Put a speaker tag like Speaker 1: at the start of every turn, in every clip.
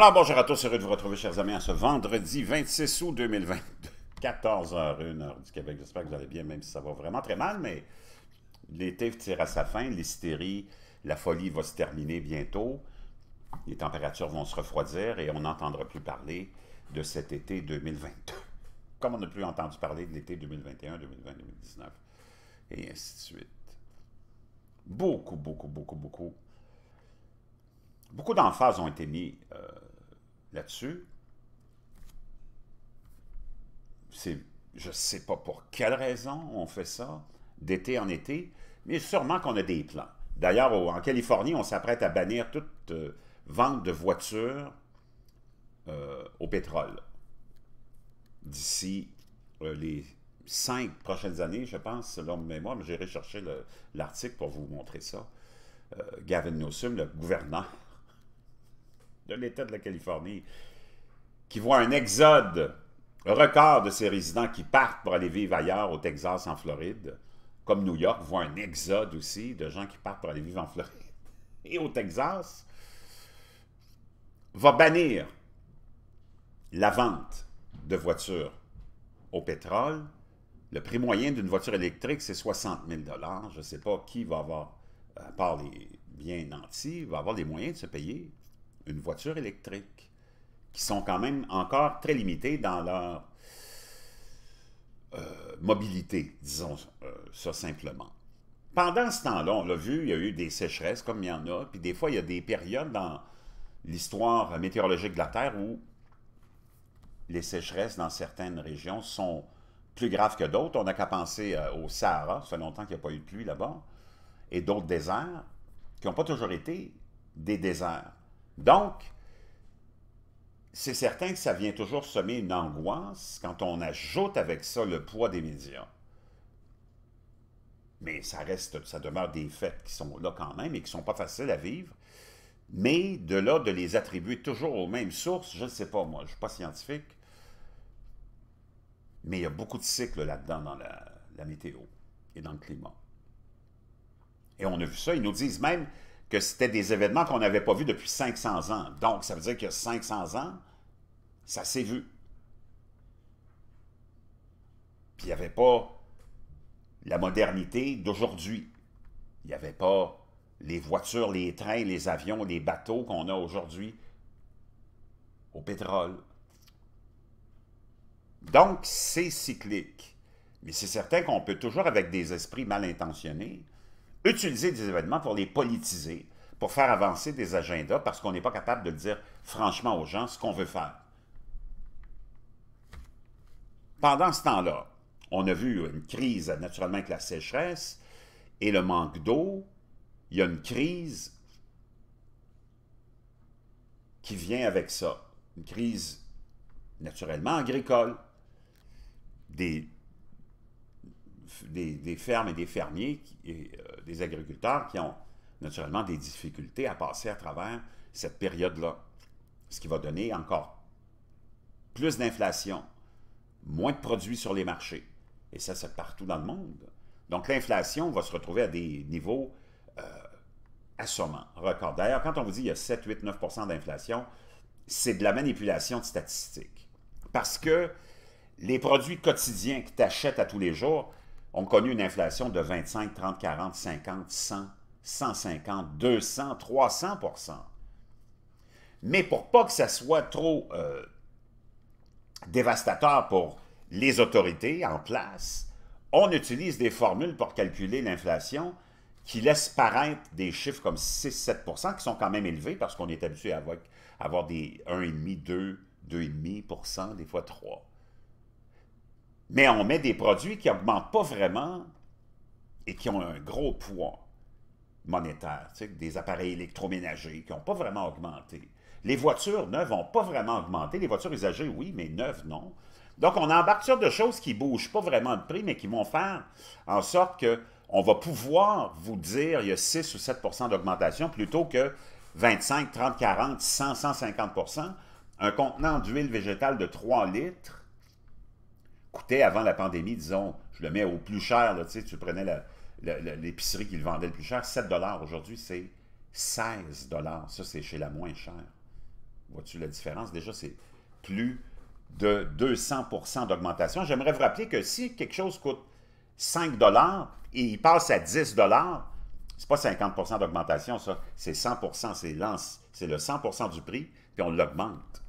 Speaker 1: Alors, bonjour à tous, heureux de vous retrouver, chers amis, en ce vendredi 26 août 2022, 14h01 heure du Québec. J'espère que vous allez bien, même si ça va vraiment très mal, mais l'été tire à sa fin, l'hystérie, la folie va se terminer bientôt, les températures vont se refroidir et on n'entendra plus parler de cet été 2022, comme on n'a plus entendu parler de l'été 2021, 2020, 2019, et ainsi de suite. Beaucoup, beaucoup, beaucoup, beaucoup beaucoup d'emphases ont été mis euh, là-dessus. C'est, je ne sais pas pour quelle raison on fait ça, d'été en été, mais sûrement qu'on a des plans. D'ailleurs, en Californie, on s'apprête à bannir toute euh, vente de voitures euh, au pétrole d'ici euh, les cinq prochaines années, je pense, selon mémoire, mais j'ai recherché l'article pour vous montrer ça. Gavin Newsom, le gouverneur de l'État de la Californie qui voit un exode record de ses résidents qui partent pour aller vivre ailleurs, au Texas, en Floride, comme New York voit un exode aussi de gens qui partent pour aller vivre en Floride et au Texas, va bannir la vente de voitures au pétrole. Le prix moyen d'une voiture électrique, c'est 60 000 Je ne sais pas qui va avoir, à part les biens nantis, va avoir les moyens de se payer une voiture électrique, qui sont quand même encore très limitées dans leur euh, mobilité, disons euh, ça simplement. Pendant ce temps-là, on l'a vu, il y a eu des sécheresses comme il y en a, puis des fois, il y a des périodes dans l'histoire météorologique de la Terre où les sécheresses dans certaines régions sont plus graves que d'autres. On n'a qu'à penser euh, au Sahara, ça fait longtemps qu'il n'y a pas eu de pluie là-bas, et d'autres déserts qui n'ont pas toujours été des déserts. Donc, c'est certain que ça vient toujours semer une angoisse quand on ajoute avec ça le poids des médias. Mais ça reste, ça demeure des faits qui sont là quand même et qui ne sont pas faciles à vivre. Mais de là, de les attribuer toujours aux mêmes sources, je ne sais pas, moi, je ne suis pas scientifique. Mais il y a beaucoup de cycles là-dedans dans la, la météo et dans le climat. Et on a vu ça, ils nous disent même, que c'était des événements qu'on n'avait pas vus depuis 500 ans. Donc, ça veut dire que 500 ans, ça s'est vu. Puis il n'y avait pas la modernité d'aujourd'hui. Il n'y avait pas les voitures, les trains, les avions, les bateaux qu'on a aujourd'hui au pétrole. Donc, c'est cyclique. Mais c'est certain qu'on peut toujours, avec des esprits mal intentionnés, utiliser des événements pour les politiser, pour faire avancer des agendas, parce qu'on n'est pas capable de dire franchement aux gens ce qu'on veut faire. Pendant ce temps-là, on a vu une crise naturellement avec la sécheresse et le manque d'eau. Il y a une crise qui vient avec ça. Une crise naturellement agricole. Des, des, fermes et des fermiers qui, euh, des agriculteurs qui ont naturellement des difficultés à passer à travers cette période-là, ce qui va donner encore plus d'inflation, moins de produits sur les marchés. Et ça, c'est partout dans le monde. Donc, l'inflation va se retrouver à des niveaux euh, assommants, records. D'ailleurs, quand on vous dit qu'il y a 7, 8, 9 d'inflation, c'est de la manipulation de statistiques. Parce que les produits quotidiens que tu achètes à tous les jours, on connu une inflation de 25, 30, 40, 50, 100, 150, 200, 300 Mais pour pas que ça soit trop euh, dévastateur pour les autorités en place, on utilise des formules pour calculer l'inflation qui laissent paraître des chiffres comme 6-7 qui sont quand même élevés parce qu'on est habitué à avoir, à avoir des 1,5, 2, 2,5 des fois 3 mais on met des produits qui n'augmentent pas vraiment et qui ont un gros poids monétaire, des appareils électroménagers qui n'ont pas vraiment augmenté. Les voitures neuves n'ont pas vraiment augmenté. Les voitures usagées, oui, mais neuves, non. Donc, on embarque sur des choses qui ne bougent pas vraiment de prix, mais qui vont faire en sorte qu'on va pouvoir vous dire il y a 6 ou 7 d'augmentation plutôt que 25, 30, 40, 100, 150 Un contenant d'huile végétale de 3 litres coûtait avant la pandémie, disons, je le mets au plus cher, là, tu prenais l'épicerie qui le vendait le plus cher, 7 Aujourd'hui, c'est 16 Ça, c'est chez la moins chère. Vois-tu la différence? Déjà, c'est plus de 200 d'augmentation. J'aimerais vous rappeler que si quelque chose coûte 5 et il passe à 10 c'est pas 50 d'augmentation, ça. C'est 100 c'est le 100 du prix, puis on l'augmente.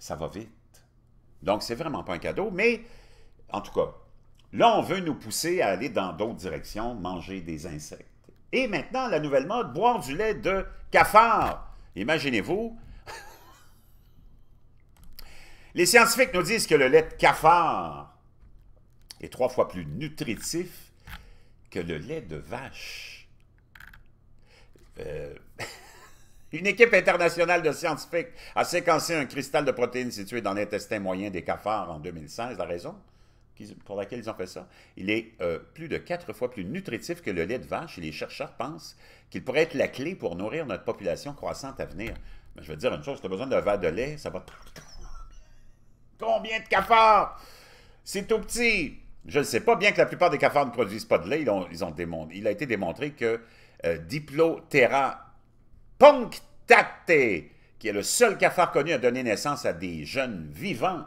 Speaker 1: Ça va vite. Donc, c'est vraiment pas un cadeau, mais en tout cas, là, on veut nous pousser à aller dans d'autres directions, manger des insectes. Et maintenant, la nouvelle mode, boire du lait de cafard. Imaginez-vous, les scientifiques nous disent que le lait de cafard est trois fois plus nutritif que le lait de vache. Euh, une équipe internationale de scientifiques a séquencé un cristal de protéines situé dans l'intestin moyen des cafards en 2016. La raison? pour laquelle ils ont fait ça, il est euh, plus de quatre fois plus nutritif que le lait de vache et les chercheurs pensent qu'il pourrait être la clé pour nourrir notre population croissante à venir. Mais je veux dire une chose, si tu as besoin d'un verre de lait, ça va... Combien de cafards? C'est tout petit! Je ne sais pas, bien que la plupart des cafards ne produisent pas de lait, ils il a été démontré que euh, Diplotera qui est le seul cafard connu à donner naissance à des jeunes vivants,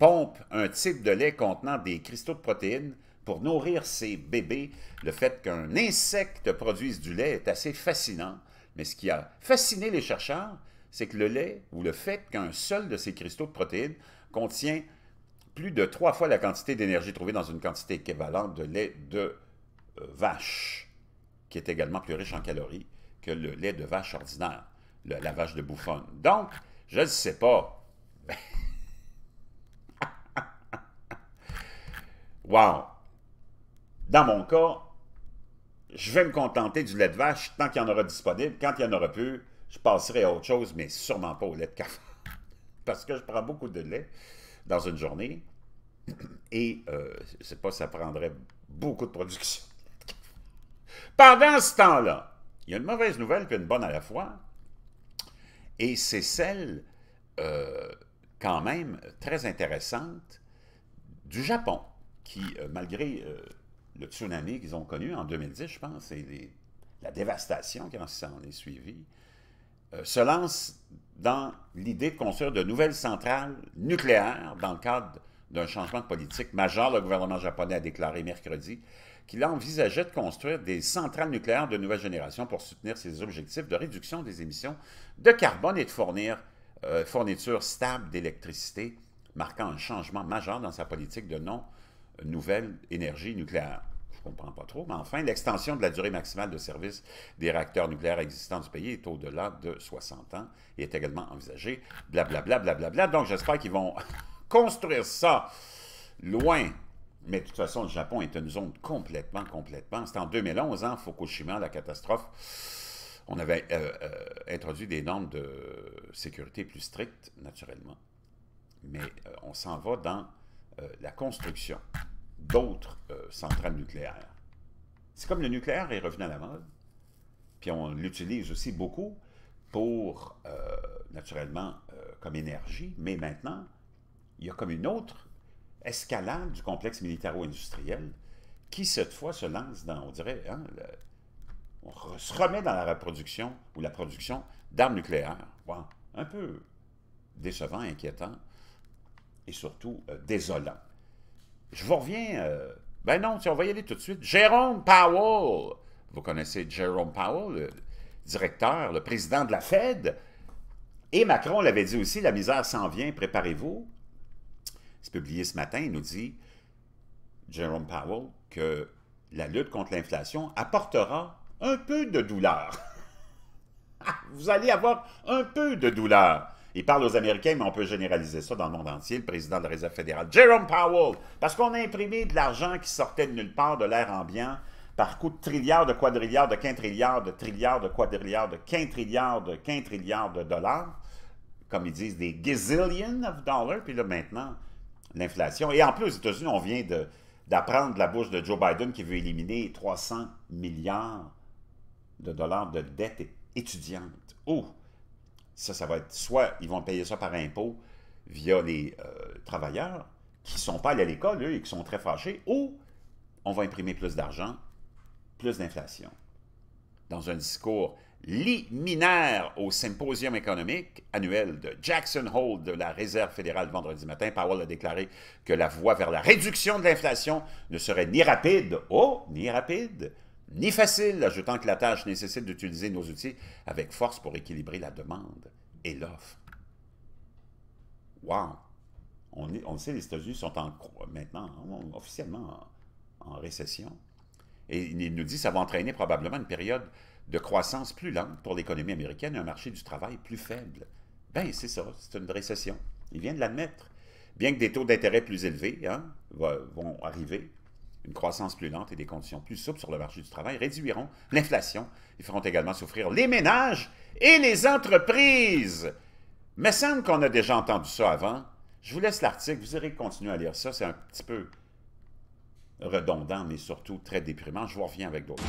Speaker 1: pompe un type de lait contenant des cristaux de protéines pour nourrir ses bébés. Le fait qu'un insecte produise du lait est assez fascinant, mais ce qui a fasciné les chercheurs, c'est que le lait, ou le fait qu'un seul de ces cristaux de protéines contient plus de trois fois la quantité d'énergie trouvée dans une quantité équivalente de lait de euh, vache, qui est également plus riche en calories que le lait de vache ordinaire, la vache de bouffonne. Donc, je ne sais pas. Wow! Dans mon cas, je vais me contenter du lait de vache tant qu'il y en aura disponible. Quand il y en aura plus, je passerai à autre chose, mais sûrement pas au lait de café. Parce que je prends beaucoup de lait dans une journée. Et euh, je ne sais pas, ça prendrait beaucoup de production. Pendant ce temps-là, il y a une mauvaise nouvelle puis une bonne à la fois. Et c'est celle, euh, quand même, très intéressante du Japon qui, euh, malgré euh, le tsunami qu'ils ont connu en 2010, je pense, et la dévastation qui en est suivie, euh, se lance dans l'idée de construire de nouvelles centrales nucléaires dans le cadre d'un changement de politique majeur. Le gouvernement japonais a déclaré mercredi qu'il envisageait de construire des centrales nucléaires de nouvelle génération pour soutenir ses objectifs de réduction des émissions de carbone et de fournir fourniture stable d'électricité, marquant un changement majeur dans sa politique de non nouvelle énergie nucléaire. Je ne comprends pas trop, mais enfin, l'extension de la durée maximale de service des réacteurs nucléaires existants du pays est au-delà de 60 ans et est également envisagée. Blablabla, blablabla. Bla, bla. Donc, j'espère qu'ils vont construire ça loin mais de toute façon, le Japon est une zone complètement, complètement. C'est en 2011, hein, Fukushima, la catastrophe. On avait euh, euh, introduit des normes de sécurité plus strictes, naturellement. Mais euh, on s'en va dans la construction d'autres euh, centrales nucléaires. C'est comme le nucléaire est revenu à la mode, puis on l'utilise aussi beaucoup pour, euh, naturellement, euh, comme énergie, mais maintenant, il y a comme une autre escalade du complexe militaro-industriel qui, cette fois, se lance dans, on dirait, hein, on se remet dans la reproduction ou la production d'armes nucléaires. Un peu décevant, inquiétant et surtout désolant. Je vous reviens. Euh, ben non, on va y aller tout de suite. Jérôme Powell. Vous connaissez Jérôme Powell, le directeur, le président de la Fed. Et Macron l'avait dit aussi, la misère s'en vient, préparez-vous. C'est publié ce matin, il nous dit, Jérôme Powell, que la lutte contre l'inflation apportera un peu de douleur. Vous allez avoir un peu de douleur. Il parle aux Américains, mais on peut généraliser ça dans le monde entier, le président de la Réserve fédérale, Jerome Powell, parce qu'on a imprimé de l'argent qui sortait de nulle part, de l'air ambiant, par coût de trilliards, de quadrilliards, de quintrilliards, de trilliards, de quadrilliards, de quintrilliards, de quintrilliards de dollars, comme ils disent, des gazillions of dollars, puis là maintenant, l'inflation. Et en plus, aux États-Unis, on vient d'apprendre de, la bouche de Joe Biden qui veut éliminer 300 milliards de dollars de dettes étudiante. Oh! Ça, ça va être soit ils vont payer ça par impôt via les euh, travailleurs qui ne sont pas allés à l'école, eux, et qui sont très fâchés, ou on va imprimer plus d'argent, plus d'inflation. Dans un discours liminaire au symposium économique annuel de Jackson Hole de la Réserve fédérale vendredi matin, Powell a déclaré que la voie vers la réduction de l'inflation ne serait ni rapide, oh, ni rapide, ni facile, ajoutant que la tâche nécessite d'utiliser nos outils avec force pour équilibrer la demande et l'offre. Wow! On, on le sait, les États-Unis sont en, maintenant officiellement en, récession. Et il nous dit que ça va entraîner probablement une période de croissance plus lente pour l'économie américaine et un marché du travail plus faible. Ben, c'est ça, c'est une récession. Il vient de l'admettre. Bien que des taux d'intérêt plus élevés hein, vont arriver, une croissance plus lente et des conditions plus souples sur le marché du travail réduiront l'inflation Ils feront également souffrir les ménages et les entreprises. Mais semble qu'on a déjà entendu ça avant. Je vous laisse l'article, vous irez continuer à lire ça, c'est un petit peu redondant, mais surtout très déprimant. Je vous reviens avec d'autres.